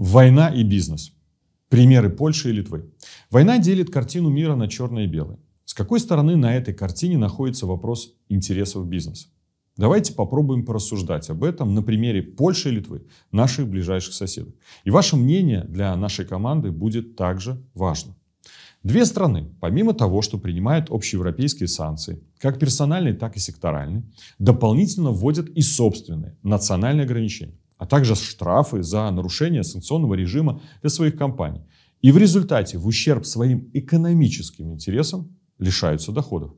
Война и бизнес. Примеры Польши и Литвы. Война делит картину мира на черное и белое. С какой стороны на этой картине находится вопрос интересов бизнеса? Давайте попробуем порассуждать об этом на примере Польши и Литвы, наших ближайших соседов. И ваше мнение для нашей команды будет также важно. Две страны, помимо того, что принимают общеевропейские санкции, как персональные, так и секторальные, дополнительно вводят и собственные национальные ограничения а также штрафы за нарушение санкционного режима для своих компаний. И в результате в ущерб своим экономическим интересам лишаются доходов.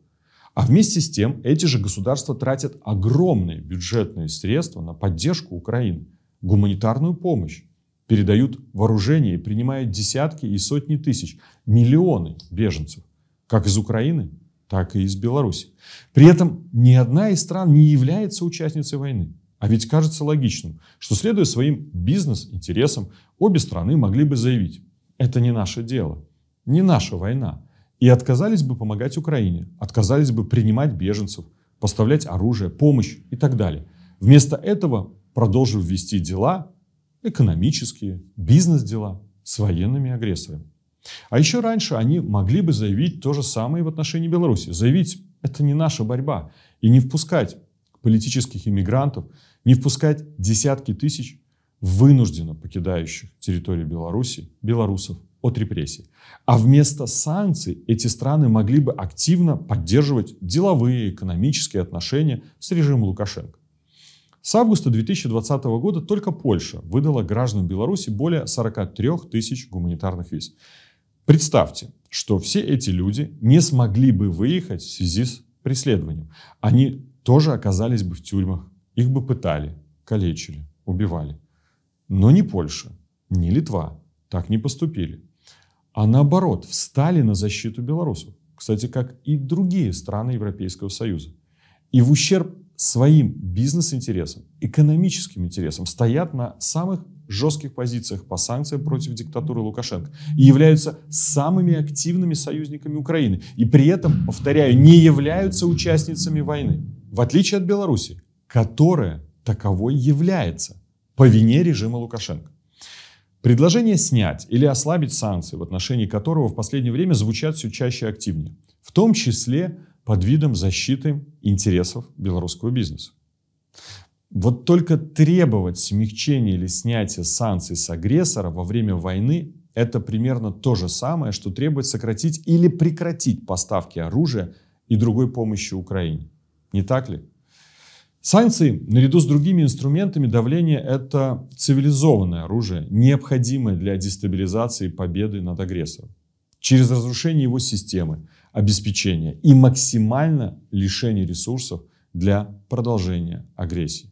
А вместе с тем эти же государства тратят огромные бюджетные средства на поддержку Украины, гуманитарную помощь, передают вооружение и принимают десятки и сотни тысяч, миллионы беженцев, как из Украины, так и из Беларуси. При этом ни одна из стран не является участницей войны. А ведь кажется логичным, что следуя своим бизнес-интересам, обе страны могли бы заявить «это не наше дело, не наша война», и отказались бы помогать Украине, отказались бы принимать беженцев, поставлять оружие, помощь и так далее. Вместо этого продолжив вести дела, экономические, бизнес-дела с военными агрессорами. А еще раньше они могли бы заявить то же самое в отношении Беларуси. Заявить, это не наша борьба, и не впускать политических иммигрантов, не впускать десятки тысяч вынужденно покидающих территорию Беларуси белорусов от репрессий. А вместо санкций эти страны могли бы активно поддерживать деловые и экономические отношения с режимом Лукашенко. С августа 2020 года только Польша выдала гражданам Беларуси более 43 тысяч гуманитарных виз. Представьте, что все эти люди не смогли бы выехать в связи с преследованием. Они тоже оказались бы в тюрьмах. Их бы пытали, калечили, убивали. Но не Польша, не Литва так не поступили. А наоборот, встали на защиту белорусов. Кстати, как и другие страны Европейского Союза. И в ущерб своим бизнес-интересам, экономическим интересам стоят на самых жестких позициях по санкциям против диктатуры Лукашенко и являются самыми активными союзниками Украины. И при этом, повторяю, не являются участницами войны в отличие от Беларуси, которая таковой является по вине режима Лукашенко. Предложение снять или ослабить санкции, в отношении которого в последнее время звучат все чаще и активнее, в том числе под видом защиты интересов белорусского бизнеса. Вот только требовать смягчения или снятия санкций с агрессора во время войны – это примерно то же самое, что требует сократить или прекратить поставки оружия и другой помощи Украине. Не так ли? Санкции, наряду с другими инструментами давления, это цивилизованное оружие, необходимое для дестабилизации победы над агрессором. Через разрушение его системы, обеспечения и максимально лишение ресурсов для продолжения агрессии.